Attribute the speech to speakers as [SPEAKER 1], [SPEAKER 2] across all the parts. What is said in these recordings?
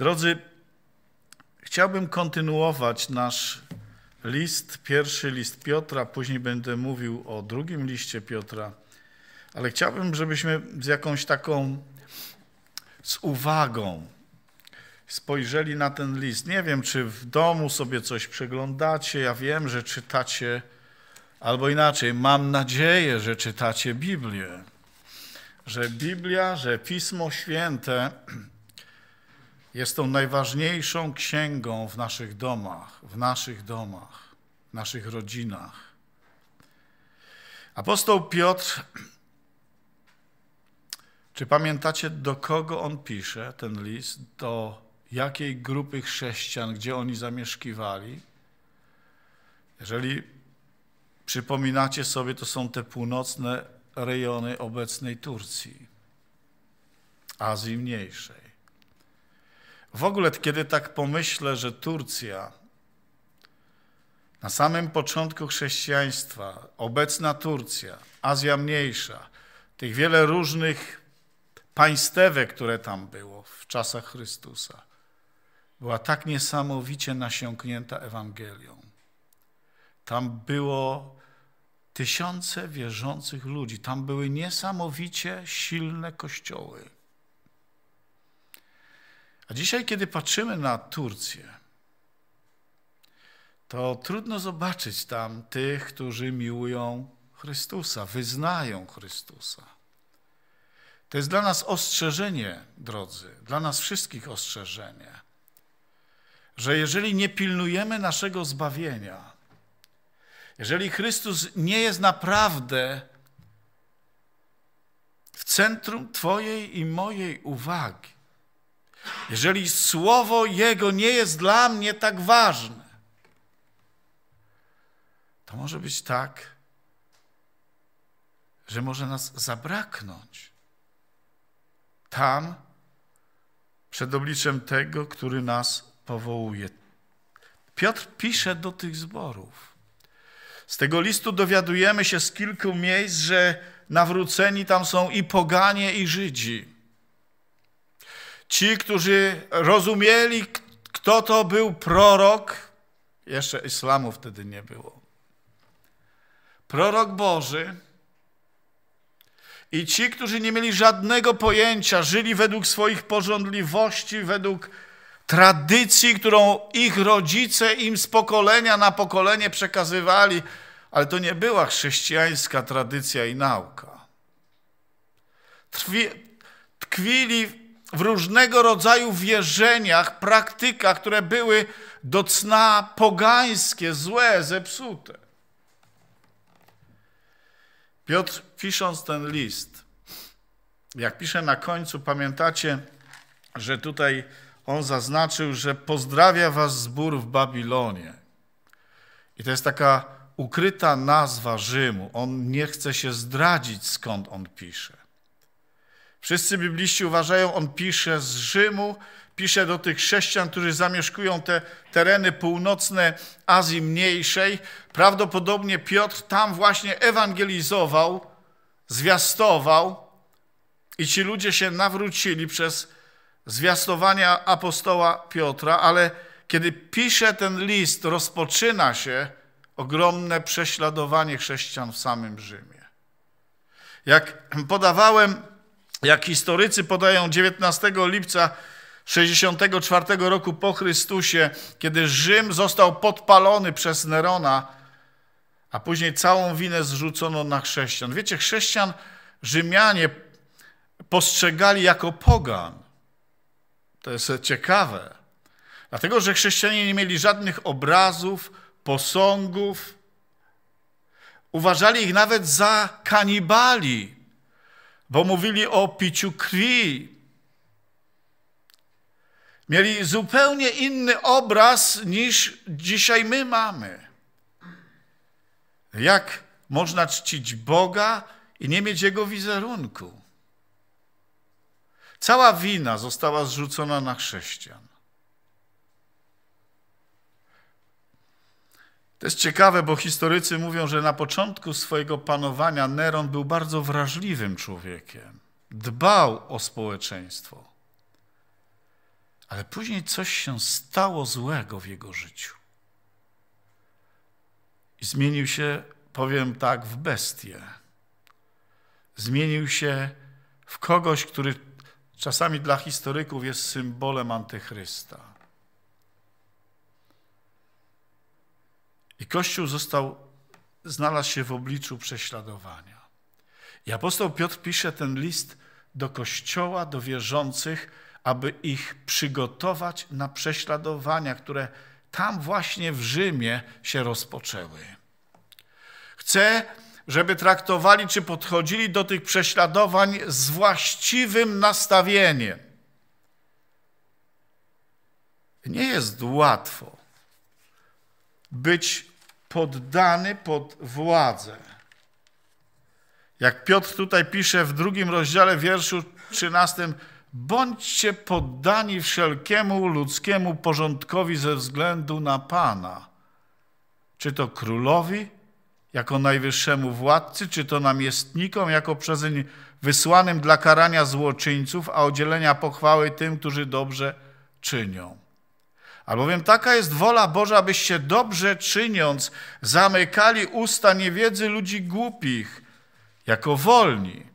[SPEAKER 1] Drodzy, chciałbym kontynuować nasz list, pierwszy list Piotra, później będę mówił o drugim liście Piotra, ale chciałbym, żebyśmy z jakąś taką, z uwagą spojrzeli na ten list. Nie wiem, czy w domu sobie coś przeglądacie, ja wiem, że czytacie, albo inaczej, mam nadzieję, że czytacie Biblię, że Biblia, że Pismo Święte jest tą najważniejszą księgą w naszych domach, w naszych domach, w naszych rodzinach. Apostoł Piotr, czy pamiętacie do kogo on pisze ten list? Do jakiej grupy chrześcijan, gdzie oni zamieszkiwali? Jeżeli przypominacie sobie, to są te północne rejony obecnej Turcji, Azji Mniejszej. W ogóle, kiedy tak pomyślę, że Turcja na samym początku chrześcijaństwa, obecna Turcja, Azja Mniejsza, tych wiele różnych państewek, które tam było w czasach Chrystusa, była tak niesamowicie nasiąknięta Ewangelią. Tam było tysiące wierzących ludzi, tam były niesamowicie silne kościoły. A dzisiaj, kiedy patrzymy na Turcję, to trudno zobaczyć tam tych, którzy miłują Chrystusa, wyznają Chrystusa. To jest dla nas ostrzeżenie, drodzy, dla nas wszystkich ostrzeżenie, że jeżeli nie pilnujemy naszego zbawienia, jeżeli Chrystus nie jest naprawdę w centrum Twojej i mojej uwagi, jeżeli słowo Jego nie jest dla mnie tak ważne, to może być tak, że może nas zabraknąć tam, przed obliczem tego, który nas powołuje. Piotr pisze do tych zborów. Z tego listu dowiadujemy się z kilku miejsc, że nawróceni tam są i poganie, i Żydzi. Ci, którzy rozumieli, kto to był prorok, jeszcze islamu wtedy nie było. Prorok Boży i ci, którzy nie mieli żadnego pojęcia, żyli według swoich porządliwości, według tradycji, którą ich rodzice im z pokolenia na pokolenie przekazywali, ale to nie była chrześcijańska tradycja i nauka. Trwi, tkwili w różnego rodzaju wierzeniach, praktykach, które były do cna pogańskie, złe, zepsute. Piotr, pisząc ten list, jak pisze na końcu, pamiętacie, że tutaj on zaznaczył, że pozdrawia was zbór w Babilonie. I to jest taka ukryta nazwa Rzymu. On nie chce się zdradzić, skąd on pisze. Wszyscy bibliści uważają, on pisze z Rzymu, pisze do tych chrześcijan, którzy zamieszkują te tereny północne Azji Mniejszej. Prawdopodobnie Piotr tam właśnie ewangelizował, zwiastował i ci ludzie się nawrócili przez zwiastowania apostoła Piotra, ale kiedy pisze ten list, rozpoczyna się ogromne prześladowanie chrześcijan w samym Rzymie. Jak podawałem jak historycy podają 19 lipca 64 roku po Chrystusie, kiedy Rzym został podpalony przez Nerona, a później całą winę zrzucono na chrześcijan. Wiecie, chrześcijan Rzymianie postrzegali jako pogan. To jest ciekawe. Dlatego, że chrześcijanie nie mieli żadnych obrazów, posągów. Uważali ich nawet za kanibali bo mówili o piciu krwi. Mieli zupełnie inny obraz niż dzisiaj my mamy. Jak można czcić Boga i nie mieć Jego wizerunku? Cała wina została zrzucona na chrześcijan. To jest ciekawe, bo historycy mówią, że na początku swojego panowania Neron był bardzo wrażliwym człowiekiem. Dbał o społeczeństwo. Ale później coś się stało złego w jego życiu. I zmienił się, powiem tak, w bestię. Zmienił się w kogoś, który czasami dla historyków jest symbolem antychrysta. I Kościół został, znalazł się w obliczu prześladowania. I apostoł Piotr pisze ten list do Kościoła, do wierzących, aby ich przygotować na prześladowania, które tam właśnie w Rzymie się rozpoczęły. Chcę, żeby traktowali czy podchodzili do tych prześladowań z właściwym nastawieniem. Nie jest łatwo być poddany pod władzę. Jak Piotr tutaj pisze w drugim rozdziale wierszu 13, bądźcie poddani wszelkiemu ludzkiemu porządkowi ze względu na Pana. Czy to królowi, jako najwyższemu władcy, czy to namiestnikom, jako przezeń wysłanym dla karania złoczyńców, a udzielenia pochwały tym, którzy dobrze czynią. Albowiem taka jest wola Boża, abyście dobrze czyniąc zamykali usta niewiedzy ludzi głupich, jako wolni,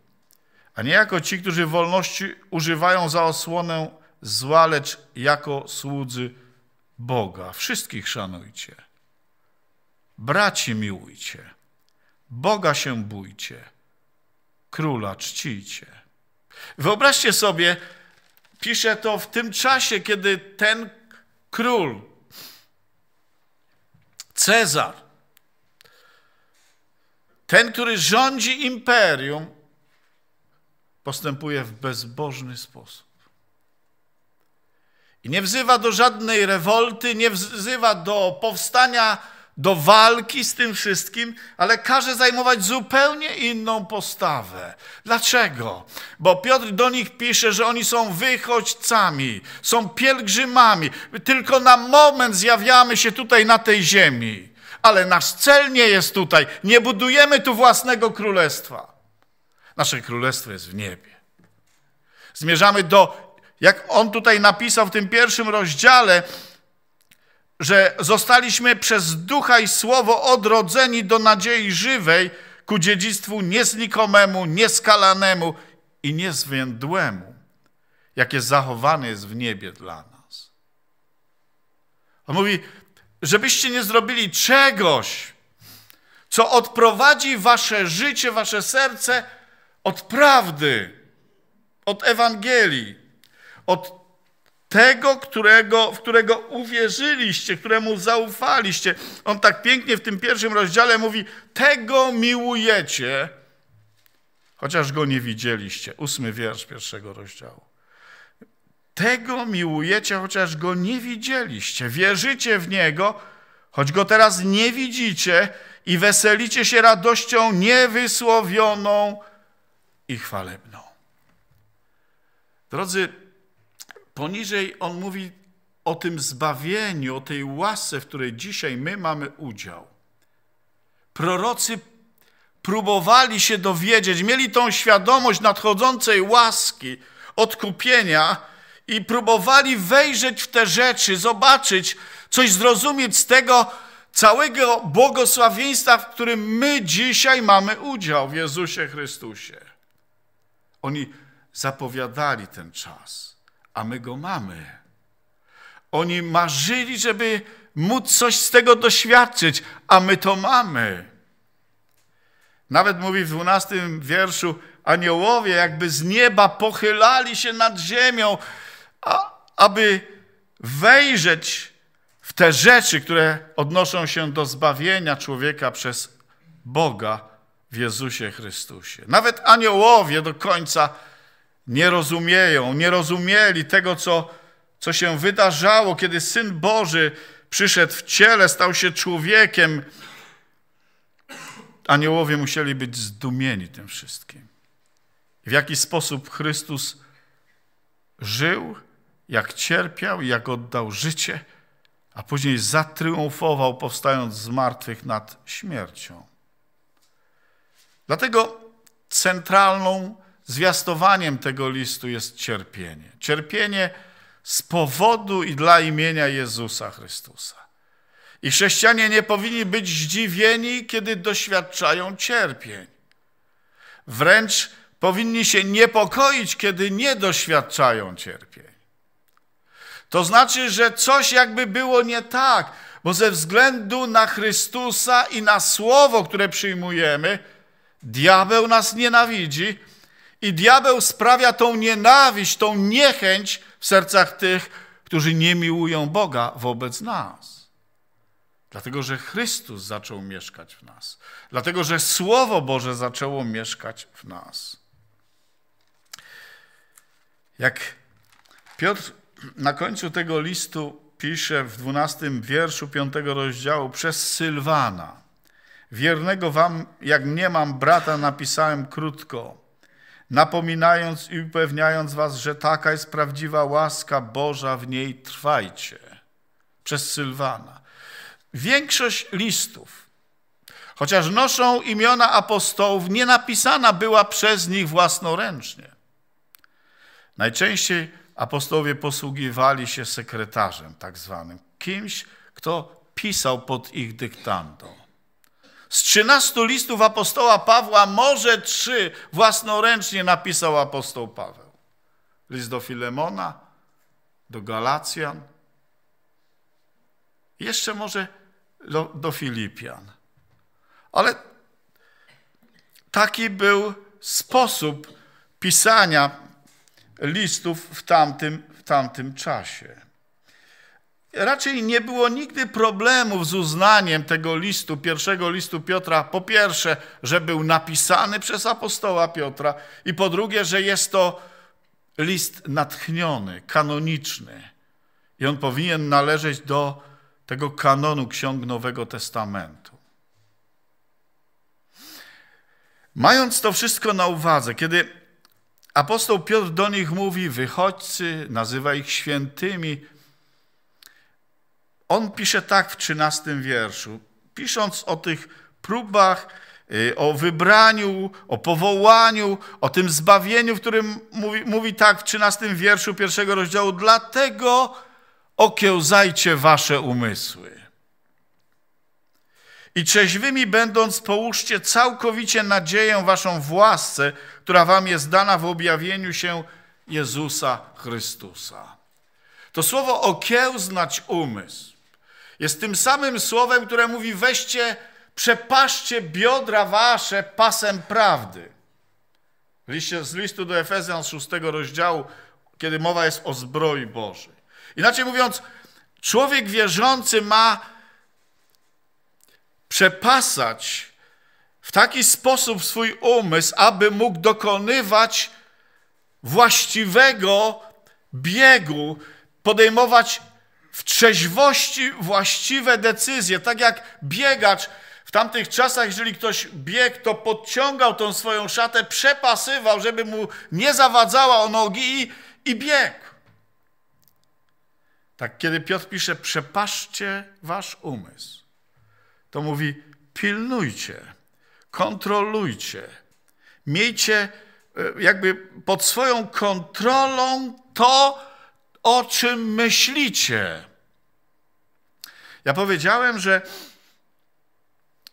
[SPEAKER 1] a nie jako ci, którzy wolności używają za osłonę zła, lecz jako słudzy Boga. Wszystkich szanujcie. Braci miłujcie. Boga się bójcie. Króla czcijcie. Wyobraźcie sobie, pisze to w tym czasie, kiedy ten król, Cezar, ten, który rządzi imperium, postępuje w bezbożny sposób. I nie wzywa do żadnej rewolty, nie wzywa do powstania do walki z tym wszystkim, ale każe zajmować zupełnie inną postawę. Dlaczego? Bo Piotr do nich pisze, że oni są wychodźcami, są pielgrzymami. Tylko na moment zjawiamy się tutaj na tej ziemi, ale nasz cel nie jest tutaj. Nie budujemy tu własnego królestwa. Nasze królestwo jest w niebie. Zmierzamy do, jak on tutaj napisał w tym pierwszym rozdziale, że zostaliśmy przez ducha i słowo odrodzeni do nadziei żywej ku dziedzictwu nieznikomemu, nieskalanemu i niezwiędłemu, jakie zachowane jest w niebie dla nas. On mówi, żebyście nie zrobili czegoś, co odprowadzi wasze życie, wasze serce od prawdy, od Ewangelii, od tego, którego, w którego uwierzyliście, któremu zaufaliście. On tak pięknie w tym pierwszym rozdziale mówi: Tego miłujecie, chociaż go nie widzieliście. Ósmy wiersz pierwszego rozdziału. Tego miłujecie, chociaż go nie widzieliście. Wierzycie w niego, choć go teraz nie widzicie i weselicie się radością niewysłowioną i chwalebną. Drodzy, Poniżej on mówi o tym zbawieniu, o tej łasce, w której dzisiaj my mamy udział. Prorocy próbowali się dowiedzieć, mieli tą świadomość nadchodzącej łaski, odkupienia i próbowali wejrzeć w te rzeczy, zobaczyć, coś zrozumieć z tego całego błogosławieństwa, w którym my dzisiaj mamy udział w Jezusie Chrystusie. Oni zapowiadali ten czas a my go mamy. Oni marzyli, żeby móc coś z tego doświadczyć, a my to mamy. Nawet mówi w 12 wierszu, aniołowie jakby z nieba pochylali się nad ziemią, a, aby wejrzeć w te rzeczy, które odnoszą się do zbawienia człowieka przez Boga w Jezusie Chrystusie. Nawet aniołowie do końca nie rozumieją, nie rozumieli tego, co, co się wydarzało, kiedy Syn Boży przyszedł w ciele, stał się człowiekiem. Aniołowie musieli być zdumieni tym wszystkim. W jaki sposób Chrystus żył, jak cierpiał, jak oddał życie, a później zatriumfował, powstając z martwych nad śmiercią. Dlatego centralną Zwiastowaniem tego listu jest cierpienie. Cierpienie z powodu i dla imienia Jezusa Chrystusa. I chrześcijanie nie powinni być zdziwieni, kiedy doświadczają cierpień. Wręcz powinni się niepokoić, kiedy nie doświadczają cierpień. To znaczy, że coś jakby było nie tak, bo ze względu na Chrystusa i na słowo, które przyjmujemy, diabeł nas nienawidzi i diabeł sprawia tą nienawiść, tą niechęć w sercach tych, którzy nie miłują Boga wobec nas. Dlatego, że Chrystus zaczął mieszkać w nas. Dlatego, że Słowo Boże zaczęło mieszkać w nas. Jak Piotr na końcu tego listu pisze w 12 wierszu 5 rozdziału przez Sylwana. Wiernego wam, jak nie mam brata, napisałem krótko napominając i upewniając was, że taka jest prawdziwa łaska Boża, w niej trwajcie. Przez Sylwana. Większość listów, chociaż noszą imiona apostołów, nie napisana była przez nich własnoręcznie. Najczęściej apostołowie posługiwali się sekretarzem tak zwanym, kimś, kto pisał pod ich dyktandą. Z 13 listów apostoła Pawła może trzy własnoręcznie napisał apostoł Paweł. List do Filemona, do Galacjan, jeszcze może do, do Filipian. Ale taki był sposób pisania listów w tamtym, w tamtym czasie raczej nie było nigdy problemów z uznaniem tego listu, pierwszego listu Piotra, po pierwsze, że był napisany przez apostoła Piotra i po drugie, że jest to list natchniony, kanoniczny i on powinien należeć do tego kanonu ksiąg Nowego Testamentu. Mając to wszystko na uwadze, kiedy apostoł Piotr do nich mówi, wychodźcy, nazywa ich świętymi, on pisze tak w 13 wierszu, pisząc o tych próbach, y, o wybraniu, o powołaniu, o tym zbawieniu, w którym mówi, mówi tak w 13 wierszu pierwszego rozdziału, dlatego okiełzajcie wasze umysły. I trzeźwymi będąc, połóżcie całkowicie nadzieję waszą w łasce, która wam jest dana w objawieniu się Jezusa Chrystusa. To słowo okiełznać umysł jest tym samym słowem, które mówi weźcie, przepaszcie biodra wasze pasem prawdy. Z listu do Efezjan z 6 rozdziału, kiedy mowa jest o zbroi Bożej. Inaczej mówiąc, człowiek wierzący ma przepasać w taki sposób swój umysł, aby mógł dokonywać właściwego biegu, podejmować w trzeźwości właściwe decyzje. Tak jak biegacz w tamtych czasach, jeżeli ktoś biegł, to podciągał tą swoją szatę, przepasywał, żeby mu nie zawadzała o nogi i, i biegł. Tak, kiedy Piotr pisze, przepaszcie wasz umysł, to mówi, pilnujcie, kontrolujcie, miejcie e, jakby pod swoją kontrolą to, o czym myślicie. Ja powiedziałem, że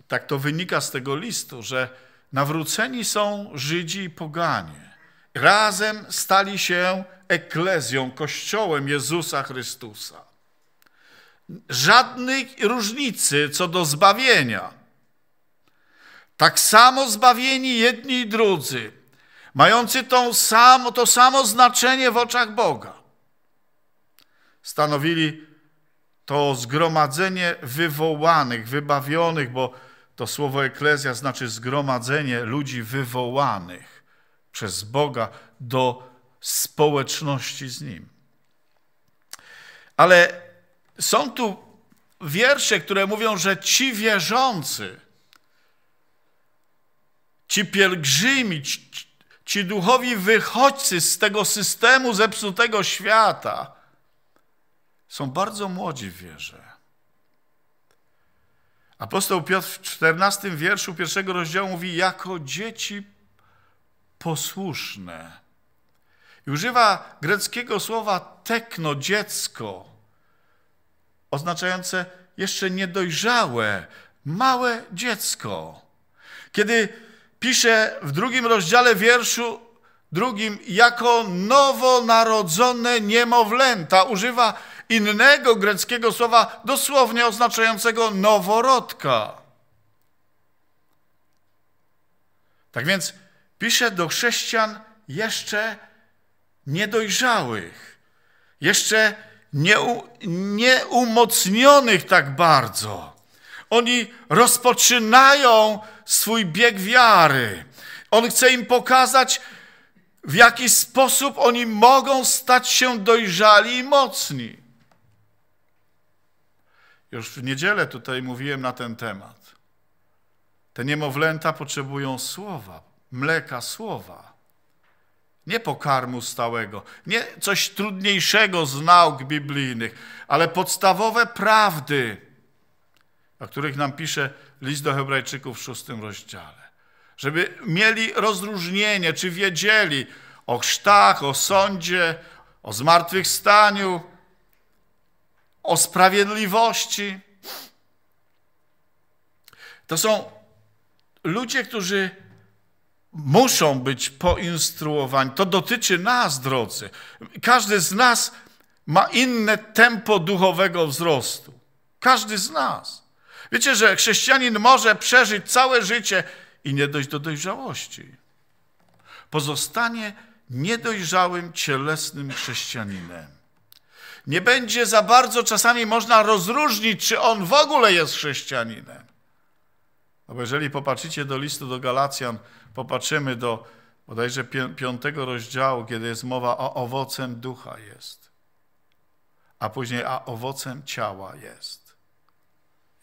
[SPEAKER 1] tak to wynika z tego listu, że nawróceni są Żydzi i poganie. Razem stali się eklezją, kościołem Jezusa Chrystusa. Żadnej różnicy co do zbawienia. Tak samo zbawieni jedni i drudzy, mający tą samo, to samo znaczenie w oczach Boga stanowili to zgromadzenie wywołanych, wybawionych, bo to słowo eklezja znaczy zgromadzenie ludzi wywołanych przez Boga do społeczności z Nim. Ale są tu wiersze, które mówią, że ci wierzący, ci pielgrzymi, ci, duchowi wychodźcy z tego systemu zepsutego świata, są bardzo młodzi w wierze. Apostoł Piotr w 14 wierszu pierwszego rozdziału mówi, jako dzieci posłuszne. I używa greckiego słowa tekno, dziecko, oznaczające jeszcze niedojrzałe, małe dziecko. Kiedy pisze w drugim rozdziale wierszu drugim, jako nowonarodzone niemowlęta, używa innego greckiego słowa dosłownie oznaczającego noworodka. Tak więc pisze do chrześcijan jeszcze niedojrzałych, jeszcze nieumocnionych tak bardzo. Oni rozpoczynają swój bieg wiary. On chce im pokazać, w jaki sposób oni mogą stać się dojrzali i mocni. Już w niedzielę tutaj mówiłem na ten temat. Te niemowlęta potrzebują słowa, mleka słowa. Nie pokarmu stałego, nie coś trudniejszego z nauk biblijnych, ale podstawowe prawdy, o których nam pisze list do Hebrajczyków w szóstym rozdziale. Żeby mieli rozróżnienie, czy wiedzieli o chrztach, o sądzie, o zmartwychwstaniu, o sprawiedliwości. To są ludzie, którzy muszą być poinstruowani. To dotyczy nas, drodzy. Każdy z nas ma inne tempo duchowego wzrostu. Każdy z nas. Wiecie, że chrześcijanin może przeżyć całe życie i nie dojść do dojrzałości. Pozostanie niedojrzałym cielesnym chrześcijaninem nie będzie za bardzo czasami można rozróżnić, czy on w ogóle jest chrześcijaninem. No bo jeżeli popatrzycie do listu do Galacjan, popatrzymy do bodajże piątego rozdziału, kiedy jest mowa o owocem ducha jest, a później a owocem ciała jest.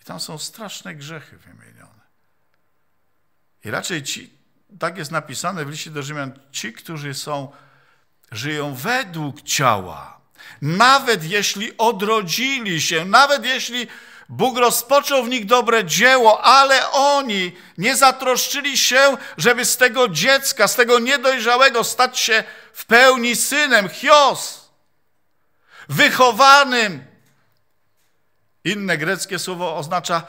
[SPEAKER 1] I tam są straszne grzechy wymienione. I raczej ci, tak jest napisane w liście do Rzymian, ci, którzy są, żyją według ciała, nawet jeśli odrodzili się, nawet jeśli Bóg rozpoczął w nich dobre dzieło, ale oni nie zatroszczyli się, żeby z tego dziecka, z tego niedojrzałego stać się w pełni synem, chios, wychowanym. Inne greckie słowo oznacza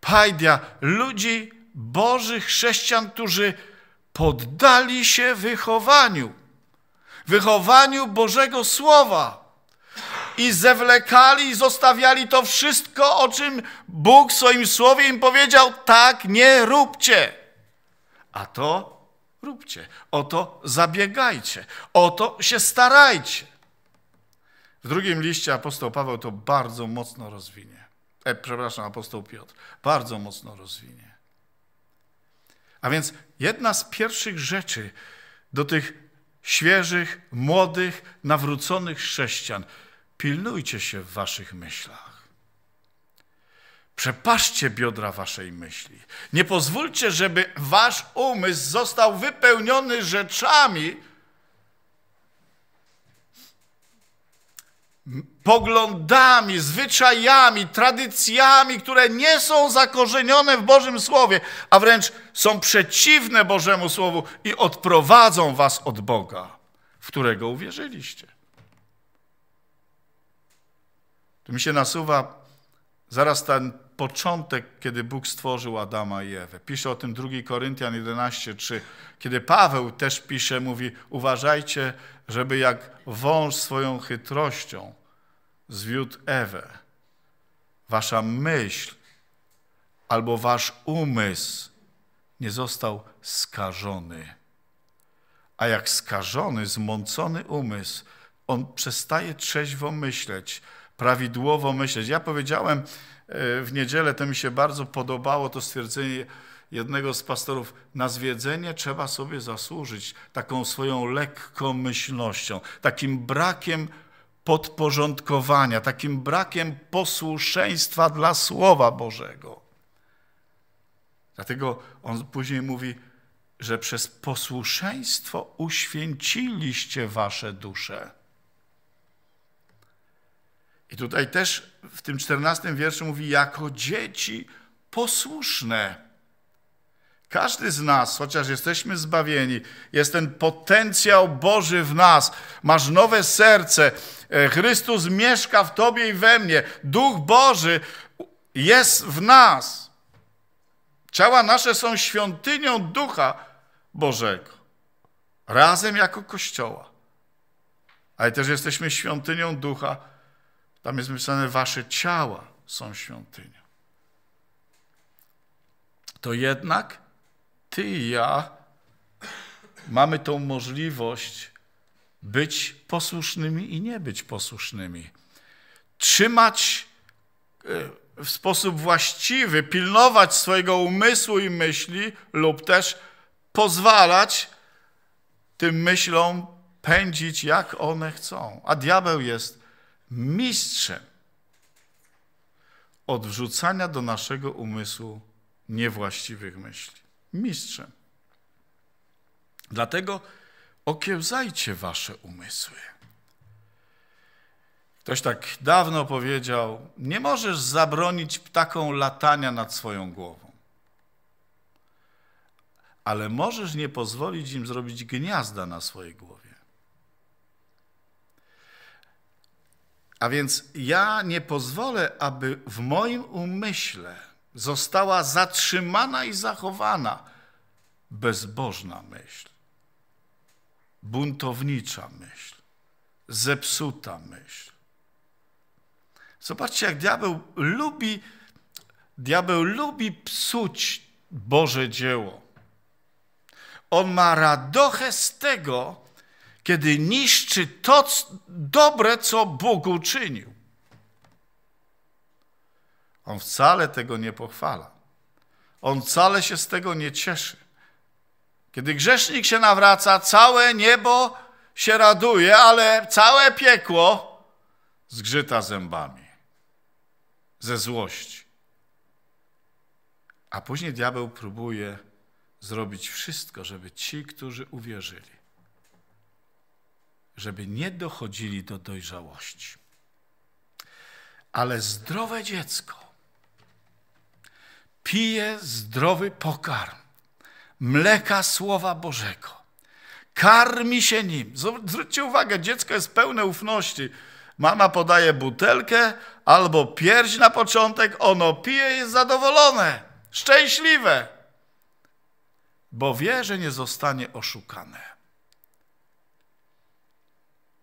[SPEAKER 1] pajdia, ludzi bożych chrześcijan, którzy poddali się wychowaniu, wychowaniu Bożego Słowa i zewlekali i zostawiali to wszystko, o czym Bóg w swoim słowie im powiedział, tak nie róbcie. A to róbcie, o to zabiegajcie, o to się starajcie. W drugim liście apostoł Paweł to bardzo mocno rozwinie. E, przepraszam, apostoł Piotr. Bardzo mocno rozwinie. A więc jedna z pierwszych rzeczy do tych świeżych, młodych, nawróconych chrześcijan – Pilnujcie się w waszych myślach. Przepaszcie biodra waszej myśli. Nie pozwólcie, żeby wasz umysł został wypełniony rzeczami, poglądami, zwyczajami, tradycjami, które nie są zakorzenione w Bożym Słowie, a wręcz są przeciwne Bożemu Słowu i odprowadzą was od Boga, w którego uwierzyliście. Tu mi się nasuwa zaraz ten początek, kiedy Bóg stworzył Adama i Ewę. Pisze o tym 2 Koryntian 11:3. Kiedy Paweł też pisze, mówi: Uważajcie, żeby jak wąż swoją chytrością zwiódł Ewę. Wasza myśl albo wasz umysł nie został skażony. A jak skażony, zmącony umysł, on przestaje trzeźwo myśleć, prawidłowo myśleć. Ja powiedziałem e, w niedzielę, to mi się bardzo podobało, to stwierdzenie jednego z pastorów, na zwiedzenie trzeba sobie zasłużyć taką swoją lekkomyślnością, takim brakiem podporządkowania, takim brakiem posłuszeństwa dla Słowa Bożego. Dlatego on później mówi, że przez posłuszeństwo uświęciliście wasze dusze. I tutaj też w tym czternastym wierszu mówi, jako dzieci posłuszne. Każdy z nas, chociaż jesteśmy zbawieni, jest ten potencjał Boży w nas. Masz nowe serce. E, Chrystus mieszka w tobie i we mnie. Duch Boży jest w nas. Ciała nasze są świątynią Ducha Bożego. Razem jako Kościoła. Ale też jesteśmy świątynią Ducha Bożego tam jest napisane, wasze ciała są świątynią. To jednak ty i ja mamy tą możliwość być posłusznymi i nie być posłusznymi. Trzymać e, w sposób właściwy, pilnować swojego umysłu i myśli lub też pozwalać tym myślom pędzić jak one chcą. A diabeł jest mistrzem odwrzucania do naszego umysłu niewłaściwych myśli. Mistrzem. Dlatego okiełzajcie wasze umysły. Ktoś tak dawno powiedział: Nie możesz zabronić ptakom latania nad swoją głową, ale możesz nie pozwolić im zrobić gniazda na swojej głowie. A więc ja nie pozwolę, aby w moim umyśle została zatrzymana i zachowana bezbożna myśl, buntownicza myśl, zepsuta myśl. Zobaczcie, jak diabeł lubi, diabeł lubi psuć Boże dzieło. On ma radochę z tego, kiedy niszczy to dobre, co Bóg uczynił. On wcale tego nie pochwala. On wcale się z tego nie cieszy. Kiedy grzesznik się nawraca, całe niebo się raduje, ale całe piekło zgrzyta zębami ze złości. A później diabeł próbuje zrobić wszystko, żeby ci, którzy uwierzyli, żeby nie dochodzili do dojrzałości. Ale zdrowe dziecko pije zdrowy pokarm mleka Słowa Bożego. Karmi się nim. Zwróćcie uwagę, dziecko jest pełne ufności. Mama podaje butelkę albo pierś na początek, ono pije jest zadowolone, szczęśliwe, bo wie, że nie zostanie oszukane.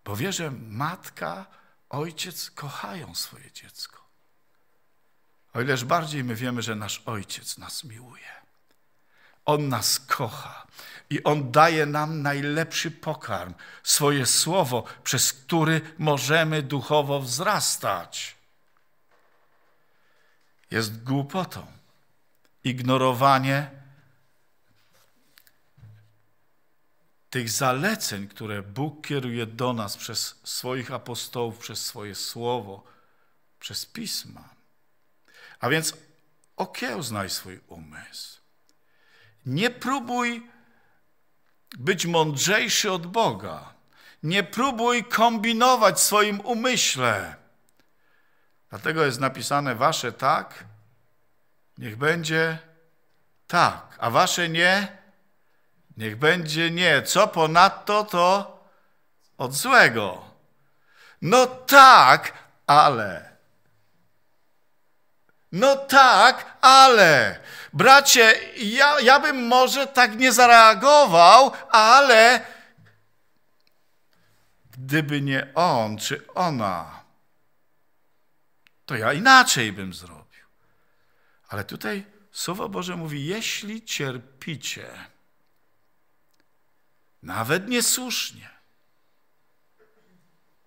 [SPEAKER 1] Bo wie, że matka, ojciec kochają swoje dziecko. O ileż bardziej my wiemy, że nasz ojciec nas miłuje. On nas kocha i on daje nam najlepszy pokarm, swoje słowo, przez który możemy duchowo wzrastać. Jest głupotą ignorowanie tych zaleceń, które Bóg kieruje do nas przez swoich apostołów, przez swoje słowo, przez pisma. A więc okiełznaj swój umysł. Nie próbuj być mądrzejszy od Boga. Nie próbuj kombinować w swoim umyśle. Dlatego jest napisane wasze tak, niech będzie tak, a wasze nie, Niech będzie nie. Co ponadto to od złego. No tak, ale. No tak, ale. Bracie, ja, ja bym może tak nie zareagował, ale gdyby nie on czy ona, to ja inaczej bym zrobił. Ale tutaj Słowo Boże mówi: jeśli cierpicie, nawet niesłusznie.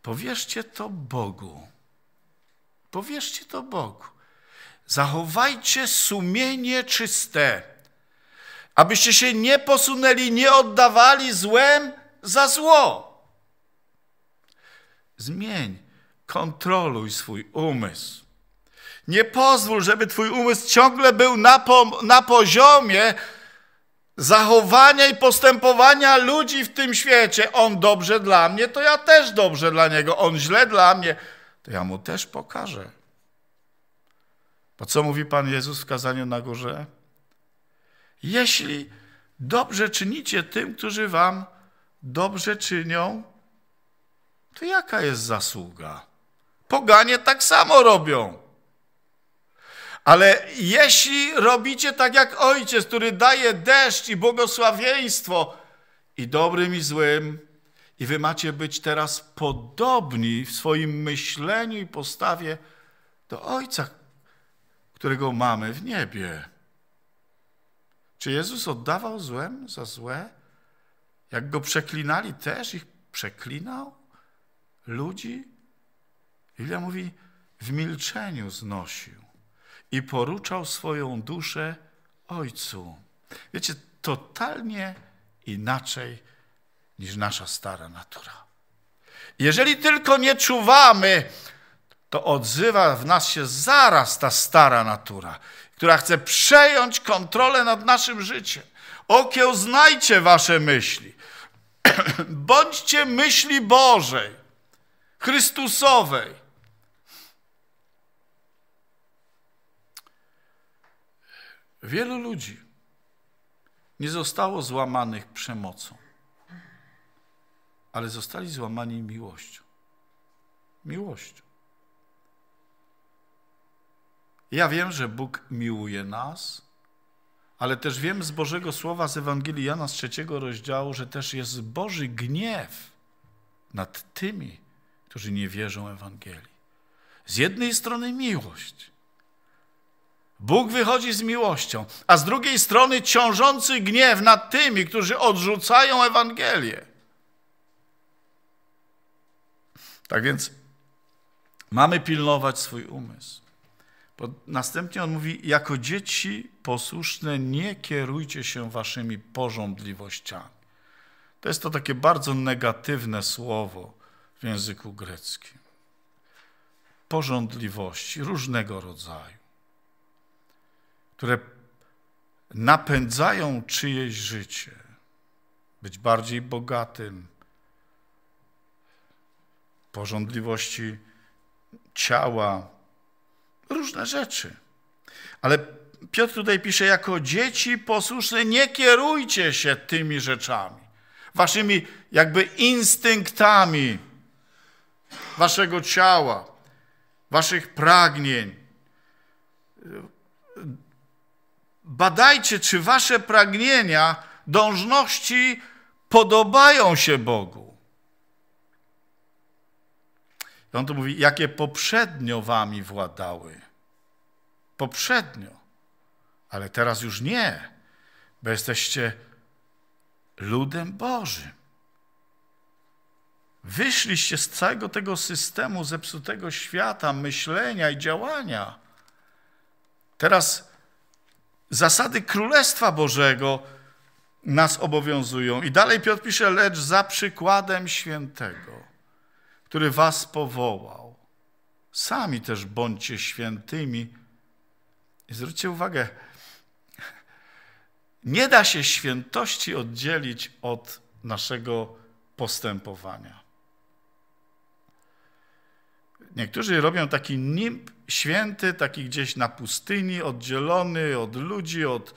[SPEAKER 1] Powierzcie to Bogu. Powierzcie to Bogu. Zachowajcie sumienie czyste, abyście się nie posunęli, nie oddawali złem za zło. Zmień, kontroluj swój umysł. Nie pozwól, żeby twój umysł ciągle był na, po, na poziomie, zachowania i postępowania ludzi w tym świecie. On dobrze dla mnie, to ja też dobrze dla niego. On źle dla mnie, to ja mu też pokażę. Bo co mówi Pan Jezus w kazaniu na górze? Jeśli dobrze czynicie tym, którzy wam dobrze czynią, to jaka jest zasługa? Poganie tak samo robią. Ale jeśli robicie tak jak ojciec, który daje deszcz i błogosławieństwo i dobrym i złym, i wy macie być teraz podobni w swoim myśleniu i postawie do ojca, którego mamy w niebie. Czy Jezus oddawał złem za złe? Jak go przeklinali, też ich przeklinał? Ludzi? Ilia mówi, w milczeniu znosił i poruczał swoją duszę Ojcu. Wiecie, totalnie inaczej niż nasza stara natura. Jeżeli tylko nie czuwamy, to odzywa w nas się zaraz ta stara natura, która chce przejąć kontrolę nad naszym życiem. Okiełznajcie wasze myśli. Bądźcie myśli Bożej, Chrystusowej. Wielu ludzi nie zostało złamanych przemocą, ale zostali złamani miłością. Miłością. Ja wiem, że Bóg miłuje nas, ale też wiem z Bożego Słowa, z Ewangelii Jana z trzeciego rozdziału, że też jest Boży gniew nad tymi, którzy nie wierzą Ewangelii. Z jednej strony miłość, Bóg wychodzi z miłością, a z drugiej strony ciążący gniew nad tymi, którzy odrzucają Ewangelię. Tak więc mamy pilnować swój umysł. Bo następnie on mówi, jako dzieci posłuszne nie kierujcie się waszymi pożądliwościami. To jest to takie bardzo negatywne słowo w języku greckim. Pożądliwości różnego rodzaju które napędzają czyjeś życie, być bardziej bogatym, pożądliwości ciała, różne rzeczy. Ale Piotr tutaj pisze, jako dzieci posłuszne nie kierujcie się tymi rzeczami, waszymi jakby instynktami waszego ciała, waszych pragnień, badajcie, czy wasze pragnienia, dążności podobają się Bogu. I on tu mówi, jakie poprzednio wami władały. Poprzednio. Ale teraz już nie, bo jesteście ludem Bożym. Wyszliście z całego tego systemu zepsutego świata, myślenia i działania. Teraz Zasady Królestwa Bożego nas obowiązują. I dalej Piotr pisze, lecz za przykładem świętego, który was powołał, sami też bądźcie świętymi. I zwróćcie uwagę, nie da się świętości oddzielić od naszego postępowania. Niektórzy robią taki nimb święty, taki gdzieś na pustyni, oddzielony od ludzi, od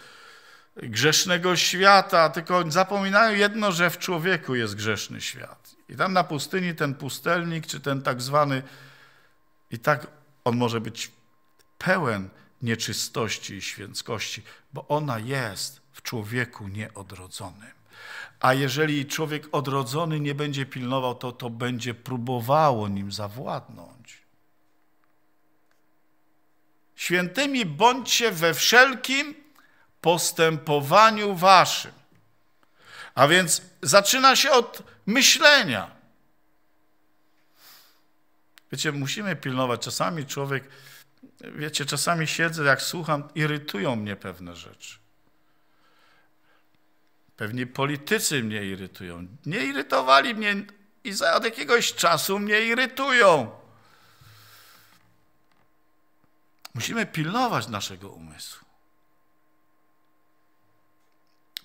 [SPEAKER 1] grzesznego świata, tylko zapominają jedno, że w człowieku jest grzeszny świat. I tam na pustyni ten pustelnik, czy ten tak zwany, i tak on może być pełen nieczystości i święckości, bo ona jest w człowieku nieodrodzonym. A jeżeli człowiek odrodzony nie będzie pilnował, to to będzie próbowało nim zawładnąć. Świętymi bądźcie we wszelkim postępowaniu waszym. A więc zaczyna się od myślenia. Wiecie, musimy pilnować. Czasami człowiek, wiecie, czasami siedzę, jak słucham, irytują mnie pewne rzeczy. Pewnie politycy mnie irytują. Nie irytowali mnie i za od jakiegoś czasu mnie irytują. Musimy pilnować naszego umysłu.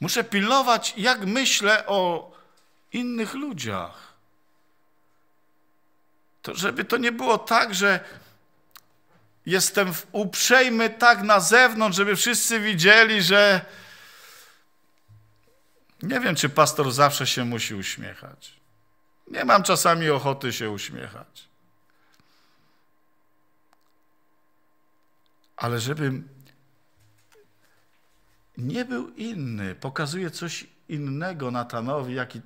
[SPEAKER 1] Muszę pilnować, jak myślę o innych ludziach. To żeby to nie było tak, że jestem uprzejmy tak na zewnątrz, żeby wszyscy widzieli, że nie wiem, czy pastor zawsze się musi uśmiechać. Nie mam czasami ochoty się uśmiechać. Ale żebym nie był inny, pokazuje coś innego Natanowi, jaki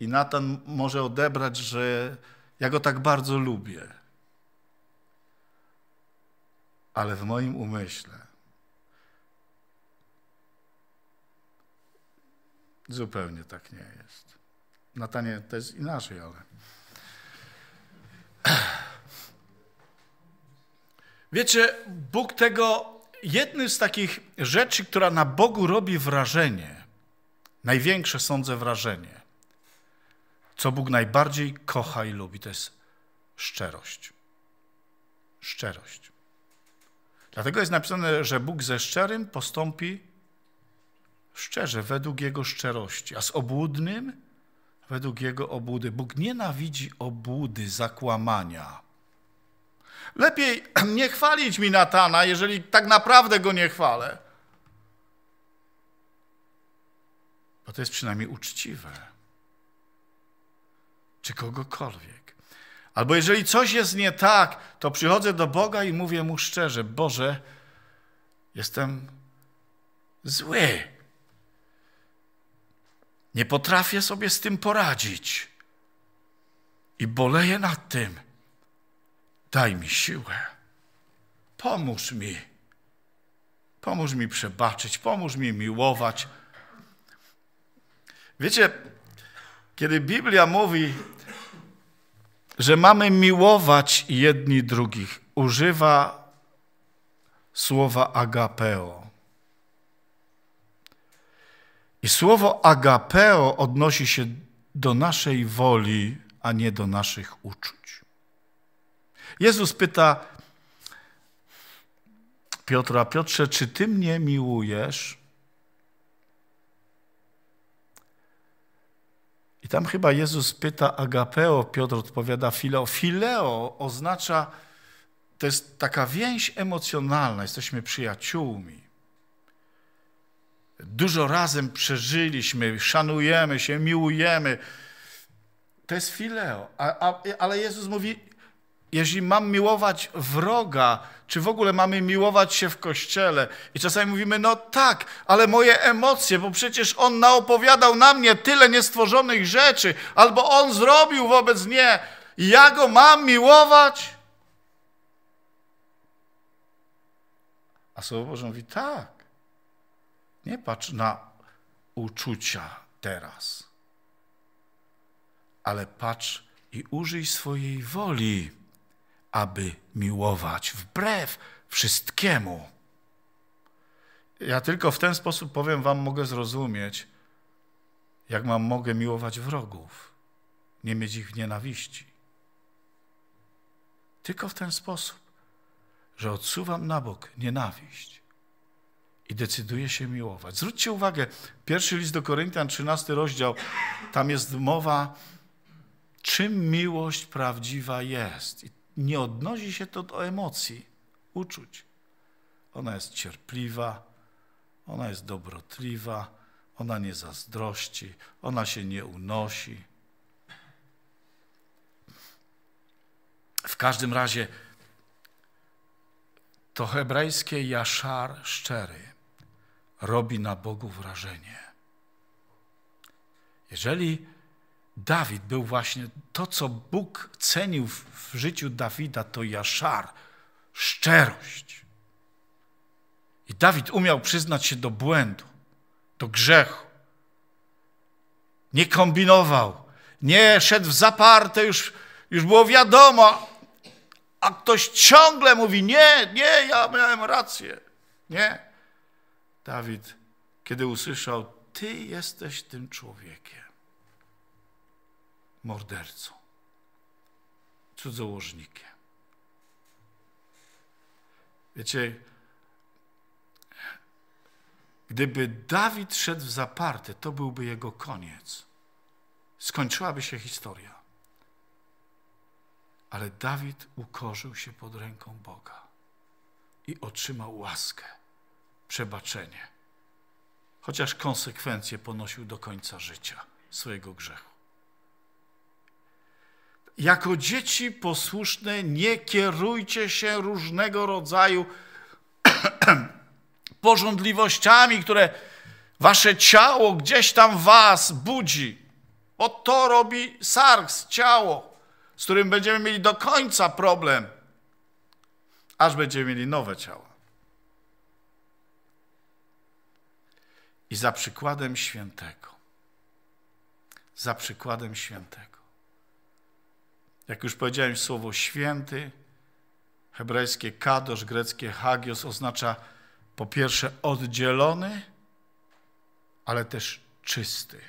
[SPEAKER 1] i Natan może odebrać, że ja go tak bardzo lubię. Ale w moim umyśle Zupełnie tak nie jest. Natanie to jest inaczej, ale. Wiecie, Bóg tego, jedny z takich rzeczy, która na Bogu robi wrażenie, największe sądzę wrażenie, co Bóg najbardziej kocha i lubi, to jest szczerość. Szczerość. Dlatego jest napisane, że Bóg ze szczerym postąpi szczerze, według jego szczerości, a z obłudnym według jego obłudy. Bóg nienawidzi obłudy, zakłamania. Lepiej nie chwalić mi Natana, jeżeli tak naprawdę go nie chwalę. Bo to jest przynajmniej uczciwe. Czy kogokolwiek. Albo jeżeli coś jest nie tak, to przychodzę do Boga i mówię mu szczerze: Boże, jestem zły. Nie potrafię sobie z tym poradzić i boleję nad tym. Daj mi siłę. Pomóż mi. Pomóż mi przebaczyć, pomóż mi miłować. Wiecie, kiedy Biblia mówi, że mamy miłować jedni drugich, używa słowa agapeo. I słowo agapeo odnosi się do naszej woli, a nie do naszych uczuć. Jezus pyta Piotra, Piotrze, czy ty mnie miłujesz? I tam chyba Jezus pyta agapeo, Piotr odpowiada fileo. Fileo oznacza, to jest taka więź emocjonalna, jesteśmy przyjaciółmi. Dużo razem przeżyliśmy, szanujemy się, miłujemy. To jest fileo. A, a, ale Jezus mówi, jeśli mam miłować wroga, czy w ogóle mamy miłować się w kościele? I czasami mówimy, no tak, ale moje emocje, bo przecież on naopowiadał na mnie tyle niestworzonych rzeczy, albo on zrobił wobec mnie, ja go mam miłować? A Słowo Boże mówi, tak, nie patrz na uczucia teraz, ale patrz i użyj swojej woli, aby miłować wbrew wszystkiemu. Ja tylko w ten sposób powiem wam, mogę zrozumieć, jak mam mogę miłować wrogów, nie mieć ich nienawiści. Tylko w ten sposób, że odsuwam na bok nienawiść i decyduje się miłować. Zwróćcie uwagę, pierwszy list do Koryntian, 13 rozdział, tam jest mowa, czym miłość prawdziwa jest. I nie odnosi się to do emocji, uczuć. Ona jest cierpliwa, ona jest dobrotliwa, ona nie zazdrości, ona się nie unosi. W każdym razie to hebrajskie jaszar szczery robi na Bogu wrażenie. Jeżeli Dawid był właśnie to, co Bóg cenił w życiu Dawida, to jaszar, szczerość. I Dawid umiał przyznać się do błędu, do grzechu. Nie kombinował, nie szedł w zaparte, już, już było wiadomo, a ktoś ciągle mówi: Nie, nie, ja miałem rację. Nie. Dawid, kiedy usłyszał, Ty jesteś tym człowiekiem, mordercą, cudzołożnikiem. Wiecie, gdyby Dawid szedł w zaparte, to byłby jego koniec. Skończyłaby się historia. Ale Dawid ukorzył się pod ręką Boga i otrzymał łaskę przebaczenie, chociaż konsekwencje ponosił do końca życia swojego grzechu. Jako dzieci posłuszne nie kierujcie się różnego rodzaju pożądliwościami, które wasze ciało gdzieś tam was budzi. Bo to robi sarks, ciało, z którym będziemy mieli do końca problem, aż będziemy mieli nowe ciało. I za przykładem świętego. Za przykładem świętego. Jak już powiedziałem, słowo święty, hebrajskie kadosz, greckie hagios oznacza po pierwsze oddzielony, ale też czysty.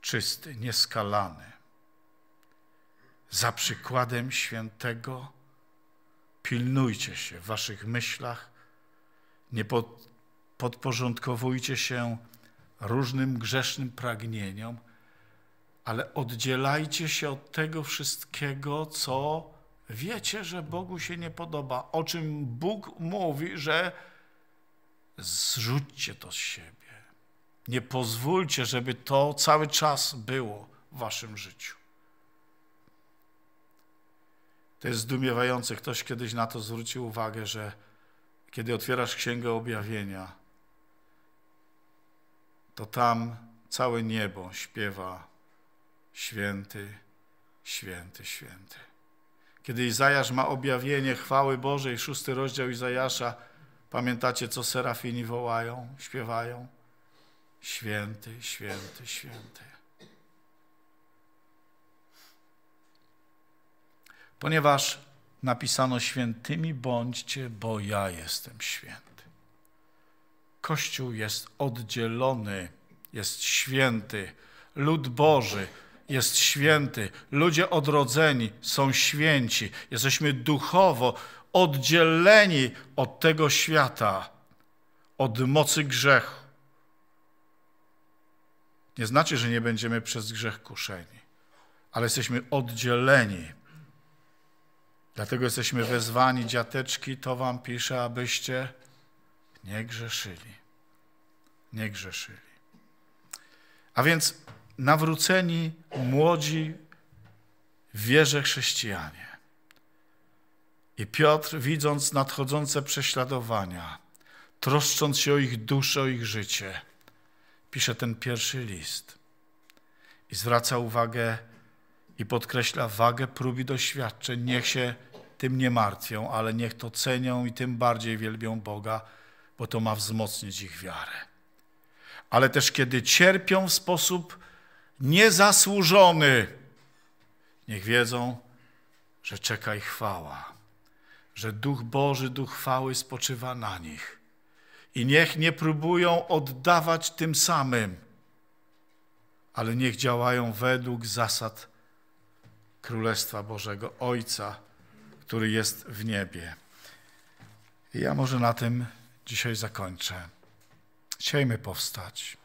[SPEAKER 1] Czysty, nieskalany. Za przykładem świętego pilnujcie się w waszych myślach, nie pod podporządkowujcie się różnym grzesznym pragnieniom, ale oddzielajcie się od tego wszystkiego, co wiecie, że Bogu się nie podoba, o czym Bóg mówi, że zrzućcie to z siebie. Nie pozwólcie, żeby to cały czas było w waszym życiu. To jest zdumiewające. Ktoś kiedyś na to zwrócił uwagę, że kiedy otwierasz Księgę Objawienia, to tam całe niebo śpiewa święty, święty, święty. Kiedy Izajasz ma objawienie chwały Bożej, szósty rozdział Izajasza, pamiętacie, co serafini wołają, śpiewają? Święty, święty, święty. Ponieważ napisano świętymi bądźcie, bo ja jestem święty. Kościół jest oddzielony, jest święty. Lud Boży jest święty. Ludzie odrodzeni są święci. Jesteśmy duchowo oddzieleni od tego świata, od mocy grzechu. Nie znaczy, że nie będziemy przez grzech kuszeni, ale jesteśmy oddzieleni. Dlatego jesteśmy wezwani, dziateczki, to wam piszę, abyście nie grzeszyli. Nie grzeszyli. A więc nawróceni młodzi w wierze chrześcijanie. I Piotr, widząc nadchodzące prześladowania, troszcząc się o ich duszę, o ich życie, pisze ten pierwszy list i zwraca uwagę i podkreśla wagę prób i doświadczeń. Niech się tym nie martwią, ale niech to cenią i tym bardziej wielbią Boga, bo to ma wzmocnić ich wiarę. Ale też kiedy cierpią w sposób niezasłużony, niech wiedzą, że czeka ich chwała, że Duch Boży, Duch chwały spoczywa na nich. I niech nie próbują oddawać tym samym, ale niech działają według zasad Królestwa Bożego Ojca, który jest w niebie. I ja może na tym dzisiaj zakończę. Siejmy powstać.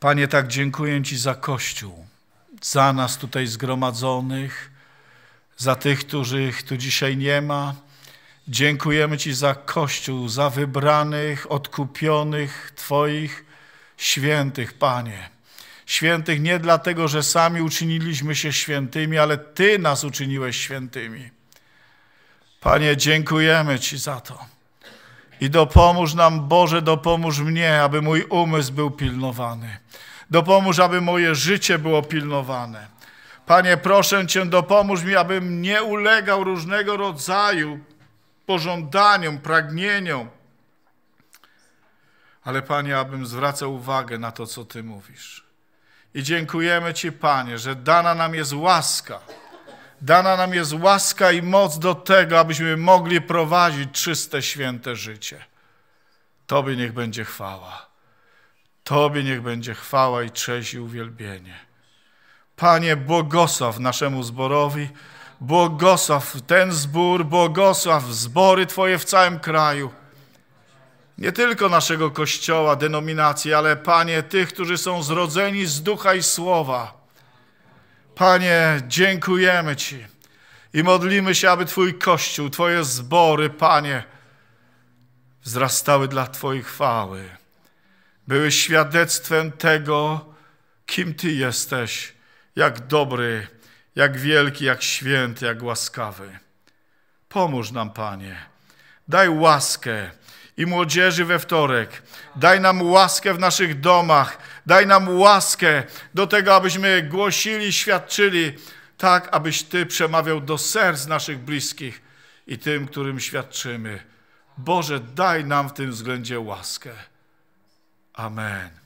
[SPEAKER 1] Panie, tak dziękuję Ci za Kościół, za nas tutaj zgromadzonych, za tych, których tu dzisiaj nie ma. Dziękujemy Ci za Kościół, za wybranych, odkupionych Twoich świętych, Panie świętych nie dlatego, że sami uczyniliśmy się świętymi, ale Ty nas uczyniłeś świętymi. Panie, dziękujemy Ci za to. I dopomóż nam, Boże, dopomóż mnie, aby mój umysł był pilnowany. Dopomóż, aby moje życie było pilnowane. Panie, proszę Cię, dopomóż mi, abym nie ulegał różnego rodzaju pożądaniom, pragnieniom. Ale Panie, abym zwracał uwagę na to, co Ty mówisz. I dziękujemy Ci, Panie, że dana nam jest łaska. Dana nam jest łaska i moc do tego, abyśmy mogli prowadzić czyste, święte życie. Tobie niech będzie chwała. Tobie niech będzie chwała i cześć i uwielbienie. Panie, błogosław naszemu zborowi, błogosław ten zbór, błogosław zbory Twoje w całym kraju nie tylko naszego kościoła, denominacji, ale Panie, tych, którzy są zrodzeni z ducha i słowa. Panie, dziękujemy Ci i modlimy się, aby Twój kościół, Twoje zbory, Panie, wzrastały dla Twojej chwały. Były świadectwem tego, kim Ty jesteś, jak dobry, jak wielki, jak święty, jak łaskawy. Pomóż nam, Panie. Daj łaskę i młodzieży we wtorek. Daj nam łaskę w naszych domach, daj nam łaskę do tego, abyśmy głosili, świadczyli, tak abyś Ty przemawiał do serc naszych bliskich i tym, którym świadczymy. Boże, daj nam w tym względzie łaskę. Amen.